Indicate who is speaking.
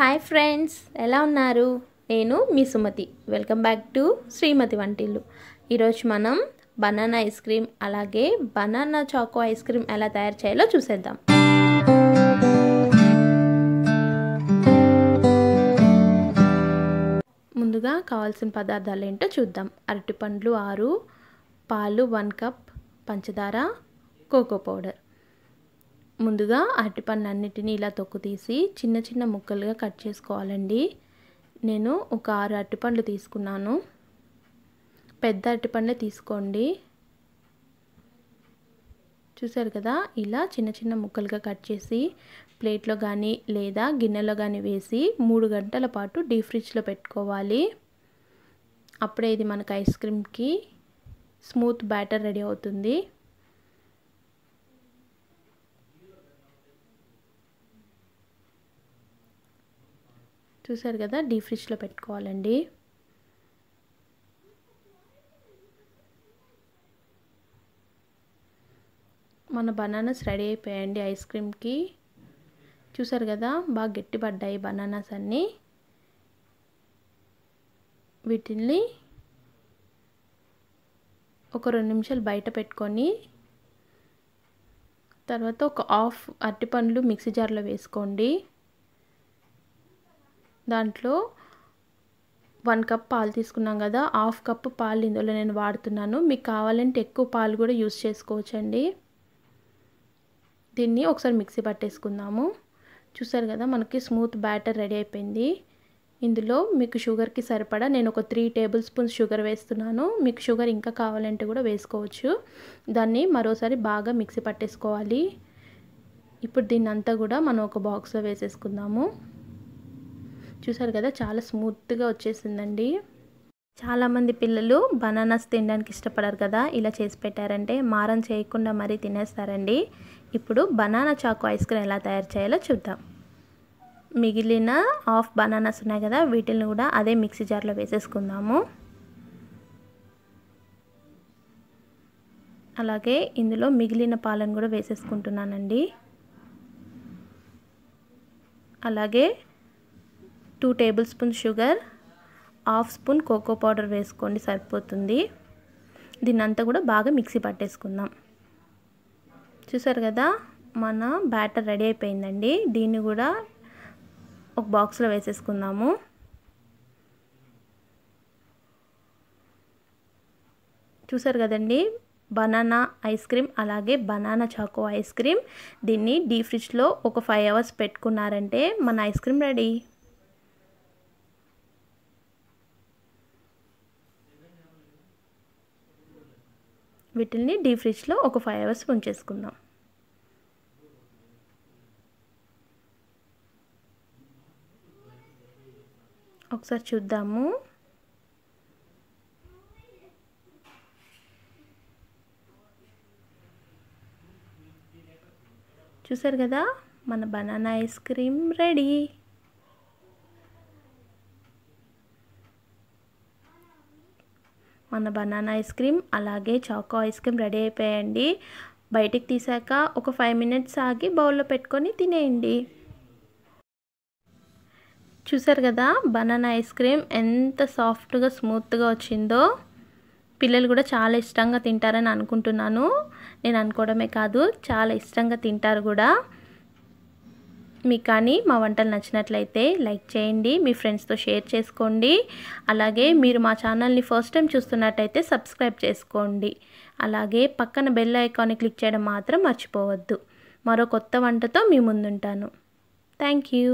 Speaker 1: hi friends ఎలా ఉన్నారు నేను మీ Sumathi welcome back to Srimathi Vantillu ఈరోజు మనం బనానా ఐస్ క్రీమ్ అలాగే బనానా చాకో ఐస్ క్రీమ్ ఎలా తయారు చేయాలో చూసేద్దాం ముందుగా కావాల్సిన పదార్థాలు ఏంటో చూద్దాం అరటిపండ్లు ఆరు పాలు వన్ కప్ పంచదార కోకో పౌడర్ ముందుగా అరటిపండ్లు అన్నిటినీ ఇలా తొక్కు తీసి చిన్న చిన్న ముక్కలుగా కట్ చేసుకోవాలండి నేను ఒక ఆరు అరటిపండ్లు తీసుకున్నాను పెద్ద అరటిపండ్లు తీసుకోండి చూసారు కదా ఇలా చిన్న చిన్న ముక్కలుగా కట్ చేసి ప్లేట్లో కానీ లేదా గిన్నెలో కానీ వేసి మూడు గంటల పాటు డీప్ ఫ్రిడ్జ్లో పెట్టుకోవాలి అప్పుడే ఇది మనకు ఐస్ క్రీమ్కి స్మూత్ బ్యాటర్ రెడీ అవుతుంది చూసారు కదా డీ ఫ్రిడ్జ్లో పెట్టుకోవాలండి మన బనానాస్ రెడీ అయిపోయాయండి ఐస్ క్రీమ్కి చూసారు కదా బాగా గట్టిపడ్డాయి బనానాస్ అన్నీ వీటిని ఒక రెండు నిమిషాలు బయట పెట్టుకొని తర్వాత ఒక హాఫ్ అరటిపండ్లు మిక్సీ జార్లో వేసుకోండి దాంట్లో వన్ కప్ పాలు తీసుకున్నాం కదా హాఫ్ కప్ పాలు ఇందులో నేను వాడుతున్నాను మీకు కావాలంటే ఎక్కువ పాలు కూడా యూస్ చేసుకోవచ్చండి దీన్ని ఒకసారి మిక్సీ పట్టేసుకుందాము చూసారు కదా మనకి స్మూత్ బ్యాటర్ రెడీ అయిపోయింది ఇందులో మీకు షుగర్కి సరిపడా నేను ఒక త్రీ టేబుల్ స్పూన్స్ షుగర్ వేస్తున్నాను మీకు షుగర్ ఇంకా కావాలంటే కూడా వేసుకోవచ్చు దాన్ని మరోసారి బాగా మిక్సీ పట్టేసుకోవాలి ఇప్పుడు దీన్ని అంతా కూడా మనం ఒక బాక్స్లో వేసేసుకుందాము చూసారు కదా చాలా స్మూత్గా వచ్చేసిందండి చాలామంది పిల్లలు బనానాస్ తినడానికి ఇష్టపడరు కదా ఇలా చేసి పెట్టారంటే మారం చేయకుండా మరీ తినేస్తారండి ఇప్పుడు బనానా చాకు ఐస్ క్రీమ్ ఎలా తయారు చేయాలో చూద్దాం మిగిలిన హాఫ్ బనానాస్ ఉన్నాయి కదా వీటిని కూడా అదే మిక్సీ జార్లో వేసేసుకుందాము అలాగే ఇందులో మిగిలిన పాలను కూడా వేసేసుకుంటున్నానండి అలాగే two table spoon sugar half spoon cocoa powder వేసుకోండి సరిపోతుంది దీన్నంతా కూడా బాగా మిక్సీ పట్టేసుకుందాం చూసారు కదా మన బ్యాటర్ రెడీ అయిపోయిందండి దీన్ని కూడా ఒక బాక్స్లో వేసేసుకుందాము చూసారు కదండి బనానా ఐస్ క్రీమ్ అలాగే బనానా చాకో ఐస్ క్రీమ్ దీన్ని డీ ఫ్రిడ్జ్లో ఒక ఫైవ్ అవర్స్ పెట్టుకున్నారంటే మన ఐస్ క్రీమ్ రెడీ వీటిని డీ ఫ్రిడ్జ్లో ఒక ఫైవ్ అవర్స్ ఉంచేసుకుందాం ఒకసారి చూద్దాము చూసారు కదా మన బనానా ఐస్ క్రీమ్ రెడీ మన బనానా ఐస్ క్రీమ్ అలాగే చాకో ఐస్ క్రీమ్ రెడీ అయిపోయాయండి బయటికి తీసాక ఒక ఫైవ్ మినిట్స్ ఆగి బౌల్లో పెట్టుకొని తినేయండి చూసారు కదా బనానా ఐస్ క్రీమ్ ఎంత సాఫ్ట్గా స్మూత్గా వచ్చిందో పిల్లలు కూడా చాలా ఇష్టంగా తింటారని అనుకుంటున్నాను నేను అనుకోవడమే కాదు చాలా ఇష్టంగా తింటారు కూడా మీకు కానీ మా వంటలు నచ్చినట్లయితే లైక్ చేయండి మీ ఫ్రెండ్స్తో షేర్ చేసుకోండి అలాగే మీరు మా ఛానల్ని ఫస్ట్ టైం చూస్తున్నట్టయితే సబ్స్క్రైబ్ చేసుకోండి అలాగే పక్కన బెల్ ఐకాన్ని క్లిక్ చేయడం మాత్రం మర్చిపోవద్దు మరో కొత్త వంటతో మీ ముందుంటాను థ్యాంక్ యూ